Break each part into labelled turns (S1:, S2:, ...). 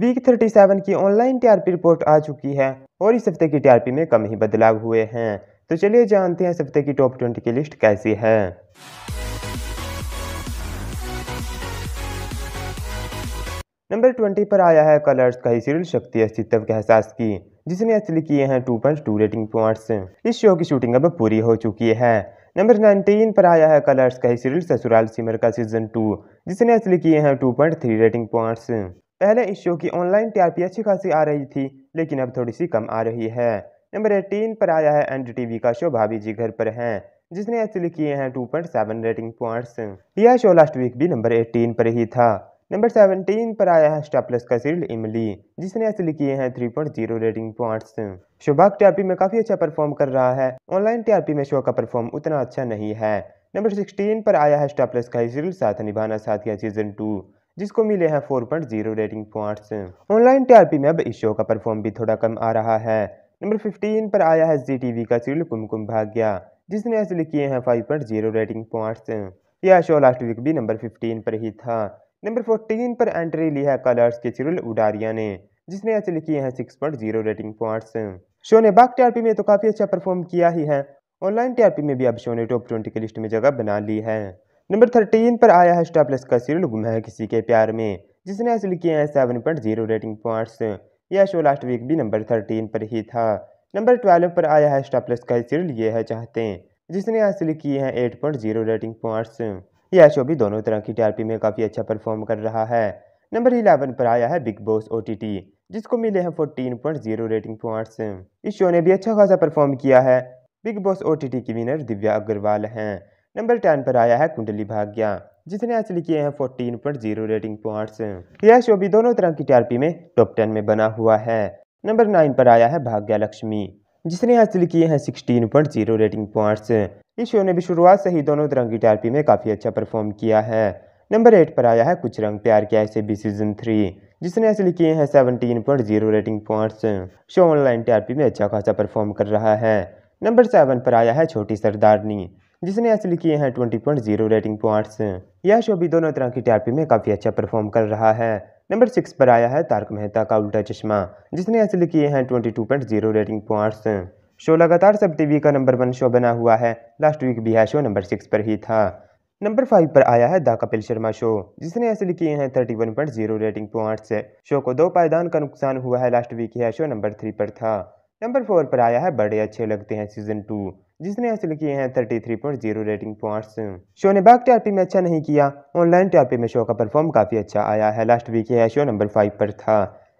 S1: week 37 की online TRP report आ चुकी है और इस हफ्ते की टीआरपी में कम ही बदलाव हुए हैं तो चलिए जानते हैं इस हफ्ते की टॉप ट्वेंटी की लिस्ट कैसी है नंबर ट्वेंटी पर आया है कलर्स का ही सीरियल शक्ति अस्तित्व के एहसास की जिसने असली किए हैं two point two rating points इस शो की शूटिंग अब पूरी हो चुकी है नंबर नाइनटीन पर आया है कलर्स का ही सीरियल ससुराल सिमर का सीजन टू जिसने असली किए हैं two point three rating points पहले इस शो की ऑनलाइन टीआरपी अच्छी खासी आ रही थी लेकिन अब थोड़ी सी कम आ रही है नंबर एटीन पर आया है एन का शो भाभी जी घर पर हैं जिसने हासिल किए हैं two point seven rating points यह शो लास्ट वीक भी नंबर एटीन पर ही था नंबर सेवनटीन पर आया है स्टार प्लस का सीरियल इमली जिसने हासिल किए हैं three point zero rating points शोभाग टीआरपी में काफी अच्छा परफॉर्म कर रहा है ऑनलाइन टीआरपी में शो का परफॉर्म उतना अच्छा नहीं है नंबर सिक्सटीन पर आया है स्टार प्लस का सीरियल साथ निभाना साथिया सीजन टू जिसको मिले हैं 4.0 रेटिंग पॉइंट ऑनलाइन टीआरपी में अब इस शो का परफॉर्म भी थोड़ा कम आ रहा है नंबर 15 पर आया है जी टीवी का सीरियल कुमकुम भाग्य जिसने हासिल किए हैं 5.0 रेटिंग पॉइंट यह शो लास्ट वीक भी नंबर फिफ्टीन पर ही था नंबर फोर्टीन पर एंट्री ली है कलर्स के सीरियल उडारिया ने जिसने हासिल किए हैं 6.0 रेटिंग पॉइंट शो ने बाग टीआरपी में तो काफ़ी अच्छा परफॉर्म किया ही है ऑनलाइन टीआरपी में भी अब शो ने टॉप ट्वेंटी की लिस्ट में जगह बना ली है नंबर थर्टीन पर आया है प्लस का सीरियल गुम है किसी के प्यार में जिसने हासिल किए हैं seven point zero rating points यह शो लास्ट वीक भी नंबर थर्टीन पर ही था नंबर ट्वेल्व पर आया है प्लस का सीरियल ये है चाहते जिसने हासिल किए हैं eight point zero rating points यह शो भी दोनों तरह की टी में काफ़ी अच्छा परफॉर्म कर रहा है नंबर इलेवन पर आया है बिग बॉस ओ जिसको मिले हैं fourteen point zero rating points इस शो ने भी अच्छा खासा परफॉर्म किया है बिग बॉस ओ की विनर दिव्या अग्रवाल हैं नंबर टेन पर आया है कुंडली भाग्या जिसने हासिल किए हैं fourteen point zero rating points यह शो भी दोनों तरह की टीआरपी में टॉप टेन में बना हुआ है नंबर नाइन पर आया है भाग्या लक्ष्मी जिसने हासिल किए हैं sixteen point zero rating points इस शो ने भी शुरुआत से ही दोनों तरह की टीआरपी में काफ़ी अच्छा परफॉर्म किया है नंबर एट पर आया है कुछ रंग प्यार किया ऐसे बी सीजन थ्री जिसने हासिल किए हैं seventeen point zero rating points show online TRP में अच्छा खासा परफॉर्म कर रहा है नंबर सेवन पर आया है छोटी सरदारनी जिसने हासिल किए हैं twenty point zero rating points यह शो भी दोनों तरह की टीआरपी में काफ़ी अच्छा परफॉर्म कर रहा है नंबर सिक्स पर आया है तारक मेहता का उल्टा चश्मा जिसने हासिल किए हैं twenty two point zero rating points show लगातार सब टीवी का नंबर वन शो बना हुआ है लास्ट वीक भी यह शो नंबर सिक्स पर ही था नंबर फाइव पर आया है द कपिल शर्मा शो जिसने हासिल किए हैं thirty one point zero rating points show को दो पायदान का नुकसान हुआ है लास्ट वीक यह शो नंबर थ्री पर था नंबर फोर पर आया है बड़े अच्छे लगते हैं सीजन टू जिसने हासिल किए हैं 33.0 रेटिंग पॉइंट्स शो ने बैक टीआरपी में अच्छा नहीं किया ऑनलाइन टीआरपी में शो का परफॉर्म काफ़ी अच्छा आया है लास्ट वीक यह शो नंबर फाइव पर था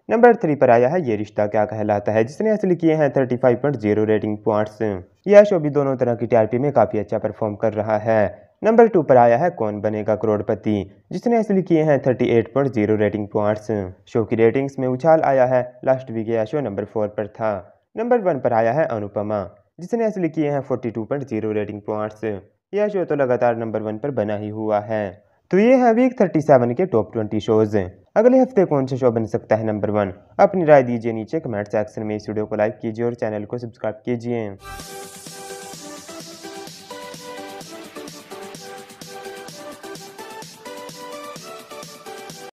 S1: नंबर थ्री पर आया है ये रिश्ता क्या कहलाता है जिसने हासिल किए हैं 35.0 रेटिंग पॉइंट्स यह शो भी दोनों तरह की टीआरपी में काफ़ी अच्छा परफॉर्म कर रहा है नंबर टू पर आया है कौन बनेगा करोड़पति जिसने हासिल किए हैं 38.0 रेटिंग पॉइंट्स शो की रेटिंग्स में उछाल आया है लास्ट वीक यह शो नंबर फोर पर था नंबर वन पर आया है अनुपमा जिसने हासिल किए हैं forty two point zero rating points यह शो तो लगातार नंबर वन पर बना ही हुआ है तो ये है वीक थर्टी सेवन के टॉप ट्वेंटी शोज अगले हफ्ते कौन सा शो बन सकता है नंबर वन अपनी राय दीजिए नीचे कमेंट सेक्शन में इस वीडियो को लाइक कीजिए और चैनल को सब्सक्राइब कीजिए